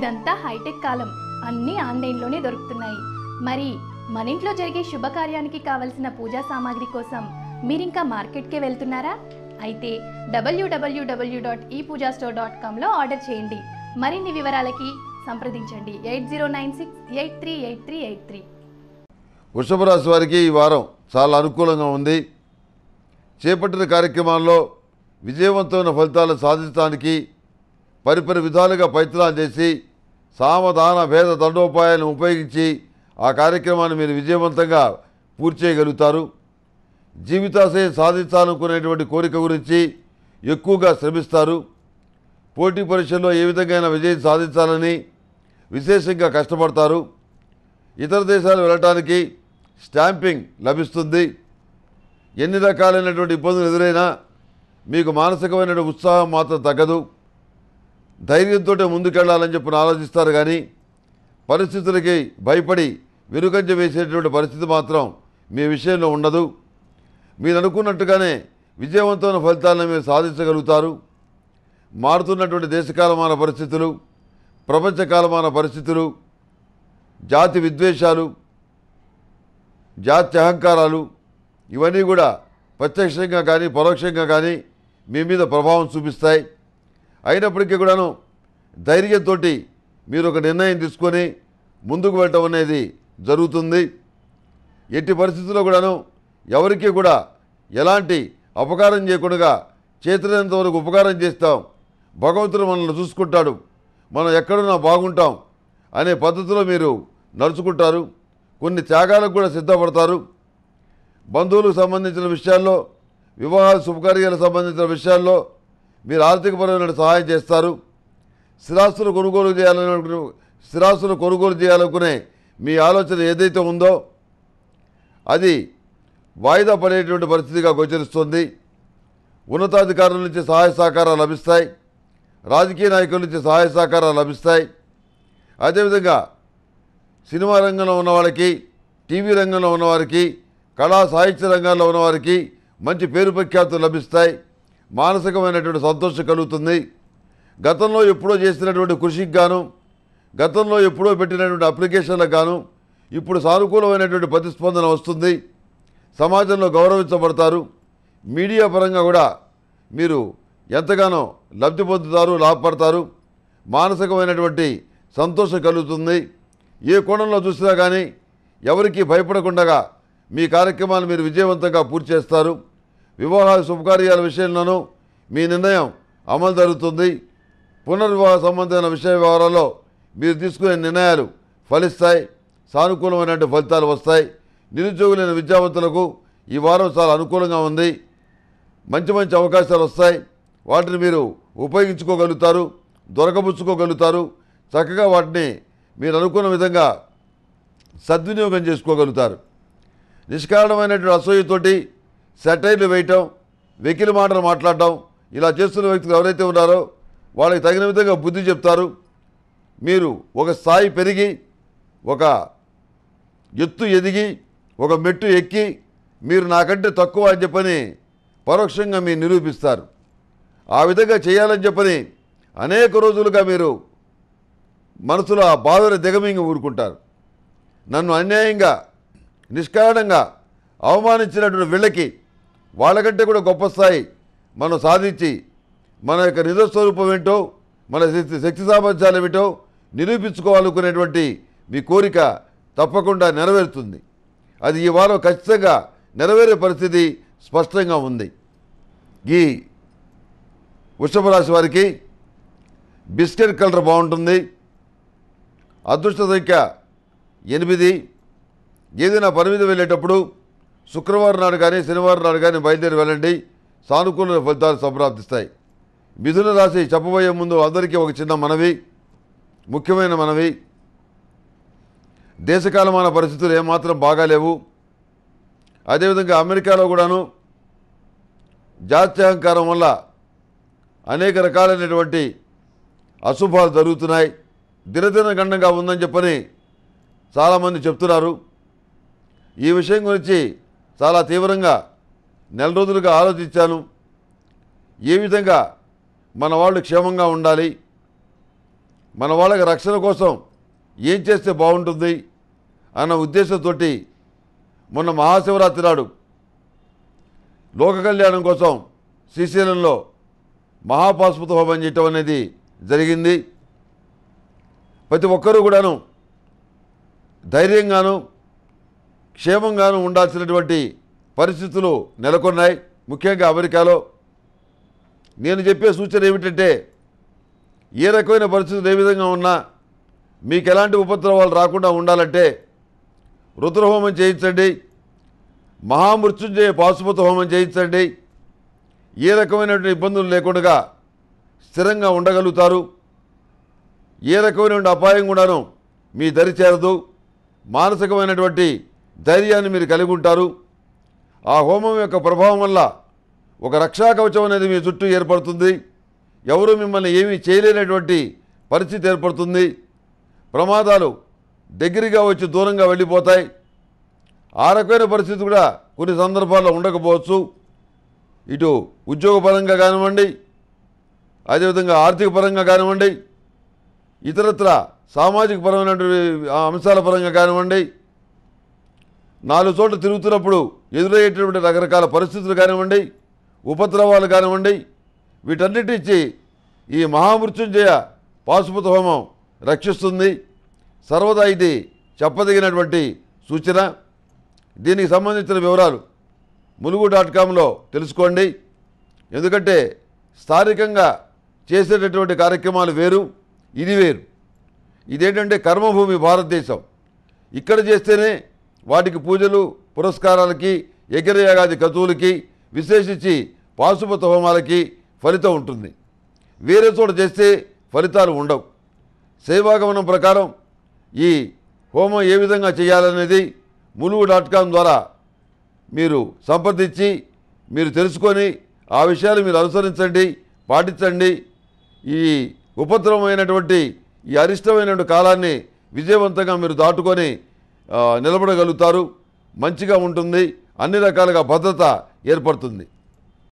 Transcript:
ఇదంతా హైటెక్ కాలం అన్నీ ఆన్లైన్లోనే దొరుకుతున్నాయి మరి మన ఇంట్లో జరిగే శుభకార్యానికి కావలసిన పూజా సామాగ్రి కోసం మీరింకా మార్కెట్కే వెళ్తున్నారా అయితే W W W dot e Pooja store dot కామ్లో ఆర్డర్ చేయండి మరిన్ని వివరాలకి సంప్రదించండి eight zero nine six eight three eight three eight three వృషభ రాశి వారికి ఈ వారం చాలా అనుకూలంగా ఉంది చేపట్టిన కార్యక్రమాల్లో విజయవంతమైన ఫలితాలు సాధించడానికి పరిపరి విధాలుగా ప్రయత్నాలు చేసి సామధాన భేద దండోపాయాలను ఉపయోగించి ఆ కార్యక్రమాన్ని మీరు విజయవంతంగా పూర్తి చేయగలుగుతారు జీవితాశయం సాధించాలనుకునేటువంటి కోరిక గురించి ఎక్కువగా శ్రమిస్తారు పోటీ పరీక్షల్లో ఏ విధంగా విజయం సాధించాలని విశేషంగా కష్టపడతారు ఇతర దేశాలు వెళ్ళటానికి స్టాంపింగ్ లభిస్తుంది ఎన్ని రకాలైనటువంటి ఇబ్బందులు ఎదురైనా మీకు మానసికమైనటువంటి ఉత్సాహం మాత్రం తగ్గదు ధైర్యంతో ముందుకెళ్లాలని చెప్పి ఆలోచిస్తారు కానీ పరిస్థితులకి భయపడి వెనుకంజ వేసేటువంటి పరిస్థితి మాత్రం మీ విషయంలో ఉండదు మీరు అనుకున్నట్టుగానే విజయవంతమైన ఫలితాలను మీరు సాధించగలుగుతారు మారుతున్నటువంటి దేశకాలమాన పరిస్థితులు ప్రపంచకాలమాన పరిస్థితులు జాతి విద్వేషాలు జాతి అహంకారాలు ఇవన్నీ కూడా ప్రత్యక్షంగా కానీ పరోక్షంగా కానీ మీ మీద ప్రభావం చూపిస్తాయి అయినప్పటికీ కూడాను ధైర్యంతో మీరు ఒక నిర్ణయం తీసుకొని ముందుకు వెళ్ళటం అనేది జరుగుతుంది ఎట్టి పరిస్థితుల్లో కూడాను ఎవరికి కూడా ఎలాంటి అపకారం చేయకుండా చేతులైనంత వరకు ఉపకారం చేస్తాం భగవంతుడు మనల్ని చూసుకుంటాడు మనం ఎక్కడున్నా బాగుంటాం అనే పద్ధతిలో మీరు నడుచుకుంటారు కొన్ని త్యాగాలకు కూడా సిద్ధపడతారు బంధువులకు సంబంధించిన విషయాల్లో వివాహ శుభకార్యాలకు సంబంధించిన విషయాల్లో మీరు ఆర్థికపరమైన సహాయం చేస్తారు స్థిరాస్తులు కొనుగోలు చేయాలనుకునే స్థిరాస్తులు కొనుగోలు చేయాలనుకునే మీ ఆలోచన ఏదైతే ఉందో అది వాయిదా పడేటువంటి పరిస్థితిగా గోచరిస్తుంది ఉన్నతాధికారుల నుంచి సహాయ సహకారాలు లభిస్తాయి రాజకీయ నాయకుల నుంచి సహాయ సహకారాలు లభిస్తాయి అదేవిధంగా సినిమా రంగంలో ఉన్నవాళ్ళకి టీవీ రంగంలో ఉన్నవారికి కళా సాహిత్య రంగాల్లో ఉన్నవారికి మంచి పేరు ప్రఖ్యాతులు లభిస్తాయి మానసికమైనటువంటి సంతోషం కలుగుతుంది గతంలో ఎప్పుడో చేసినటువంటి కృషికి గాను గతంలో ఎప్పుడో పెట్టినటువంటి అప్లికేషన్లకు గాను ఇప్పుడు సానుకూలమైనటువంటి ప్రతిస్పందన వస్తుంది సమాజంలో గౌరవించబడతారు మీడియా పరంగా కూడా మీరు ఎంతగానో లబ్ధి పొందుతారు లాభపడతారు మానసికమైనటువంటి సంతోషం కలుగుతుంది ఏ కోణంలో చూసినా కానీ ఎవరికీ భయపడకుండా మీ కార్యక్రమాలు మీరు విజయవంతంగా పూర్తి చేస్తారు వివాహ శుభకార్యాల విషయంలోనూ మీ నిర్ణయం అమలు జరుగుతుంది పునర్వివాహ సంబంధమైన విషయ వ్యవహారాల్లో మీరు తీసుకునే నిర్ణయాలు ఫలిస్తాయి సానుకూలమైనటువంటి ఫలితాలు వస్తాయి నిరుద్యోగులైన విద్యావంతులకు ఈ వారం చాలా అనుకూలంగా ఉంది మంచి మంచి అవకాశాలు వస్తాయి వాటిని మీరు ఉపయోగించుకోగలుగుతారు దొరకబుచ్చుకోగలుగుతారు చక్కగా వాటిని మీరు అనుకున్న విధంగా సద్వినియోగం చేసుకోగలుగుతారు నిష్కారణమైనటువంటి అసూయతోటి సెటైర్లు వేయటం వెకిలి మాటలు మాట్లాడటం ఇలా చేస్తున్న వ్యక్తులు ఎవరైతే ఉన్నారో వాళ్ళకి తగిన విధంగా బుద్ధి చెప్తారు మీరు ఒక స్థాయి పెరిగి ఒక ఎత్తు ఎదిగి ఒక మెట్టు ఎక్కి మీరు నాకంటే తక్కువ అని చెప్పని పరోక్షంగా మీరు నిరూపిస్తారు ఆ విధంగా చేయాలని చెప్పని అనేక రోజులుగా మీరు మనసులో ఆ బాధను దిగమింగి ఊరుకుంటారు నన్ను అన్యాయంగా నిష్కారణంగా అవమానించినటువంటి వీళ్ళకి వాళ్ళకంటే కూడా గొప్ప స్థాయి మనం సాధించి మన యొక్క నిజస్వరూపం ఏంటో మన శక్తి శక్తి సామర్థ్యాలు ఏమిటో నిరూపించుకోవాలనుకునేటువంటి మీ కోరిక తప్పకుండా నెరవేరుతుంది అది ఈ వారం ఖచ్చితంగా నెరవేరే పరిస్థితి స్పష్టంగా ఉంది ఈ వృషభ రాశి వారికి బిస్కెట్ కలర్ బాగుంటుంది అదృష్ట సంఖ్య ఎనిమిది ఏదైనా పని మీద వెళ్ళేటప్పుడు శుక్రవారం నాడు కానీ శనివారం నాడు కానీ బయలుదేరి వెళ్ళండి సానుకూల ఫలితాలు సంప్రాప్తిస్తాయి మిథున రాశి చెప్పబోయే ముందు అందరికీ ఒక చిన్న మనవి ముఖ్యమైన మనవి దేశకాలమాన పరిస్థితులు ఏమాత్రం బాగాలేవు అదేవిధంగా అమెరికాలో కూడాను జాత్యహంకారం వల్ల అనేక రకాలైనటువంటి అశుభాలు జరుగుతున్నాయి దినదిన గండంగా ఉందని చెప్పని చాలామంది చెప్తున్నారు ఈ విషయం గురించి చాలా తీవ్రంగా నెల రోజులుగా ఆలోచించాను ఏ విధంగా మన వాళ్ళు క్షేమంగా ఉండాలి మన వాళ్ళకి రక్షణ కోసం ఏం చేస్తే బాగుంటుంది అన్న ఉద్దేశంతో మొన్న మహాశివరాత్రి నాడు లోక కళ్యాణం కోసం శ్రీశైలంలో మహాపాస్పత హోమం చేయటం అనేది జరిగింది ప్రతి ఒక్కరూ కూడాను ధైర్యంగాను క్షేమంగాను ఉండాల్సినటువంటి పరిస్థితులు నెలకొన్నాయి ముఖ్యంగా అమెరికాలో నేను చెప్పే సూచన ఏమిటంటే ఏ రకమైన పరిస్థితులు ఏ విధంగా ఉన్నా మీకు ఎలాంటి ఉపద్రవాలు రాకుండా ఉండాలంటే రుద్రహోమం చేయించండి మహామృత్యుంజయ పాశుపత హోమం చేయించండి ఏ రకమైనటువంటి ఇబ్బందులు లేకుండా స్థిరంగా ఉండగలుగుతారు ఏ రకమైనటువంటి అపాయం కూడాను మీ దరి చేరదు మానసికమైనటువంటి ధైర్యాన్ని మీరు కలిగి ఉంటారు ఆ హోమం యొక్క ప్రభావం వల్ల ఒక రక్షా కవచం అనేది మీ చుట్టూ ఏర్పడుతుంది ఎవరు మిమ్మల్ని ఏమీ చేయలేనటువంటి పరిస్థితి ఏర్పడుతుంది ప్రమాదాలు దగ్గరగా వచ్చి దూరంగా వెళ్ళిపోతాయి ఆ రకమైన పరిస్థితి కూడా కొన్ని సందర్భాల్లో ఉండకపోవచ్చు ఇటు ఉద్యోగపరంగా కానివ్వండి అదేవిధంగా ఆర్థిక పరంగా కానివ్వండి ఇతరత్ర సామాజిక పరమైనటువంటి అంశాల పరంగా కానివ్వండి నాలుగు చోట్ల తిరుగుతున్నప్పుడు ఎదురయ్యేటటువంటి రకరకాల పరిస్థితులు కానివ్వండి ఉపద్రవాలు కానివ్వండి వీటన్నిటిచ్చి ఈ మహామృత్యుంజయ పాశుపత హోమం రక్షిస్తుంది సర్వదా ఇది చెప్పదగినటువంటి సూచన దీనికి సంబంధించిన వివరాలు ములుగు డాట్ కామ్లో తెలుసుకోండి ఎందుకంటే స్థానికంగా చేసేటటువంటి కార్యక్రమాలు వేరు ఇది వేరు ఇదేంటంటే కర్మభూమి భారతదేశం ఇక్కడ చేస్తేనే వాటికి పూజలు పురస్కారాలకి ఎగిరయాగాది కతువులకి విశేషించి పాశుపత హోమాలకి ఫలితం ఉంటుంది వేరే చోట చేస్తే ఫలితాలు ఉండవు సేవాగమనం ప్రకారం ఈ హోమం ఏ విధంగా చేయాలనేది ములుగు డాట్ కామ్ ద్వారా మీరు సంప్రదించి మీరు తెలుసుకొని ఆ విషయాలు మీరు అనుసరించండి పాటించండి ఈ ఉపద్రవమైనటువంటి ఈ అరిష్టమైనటువంటి కాలాన్ని విజయవంతంగా మీరు దాటుకొని నిలబడగలుగుతారు మంచిగా ఉంటుంది అన్ని రకాలుగా భద్రత ఏర్పడుతుంది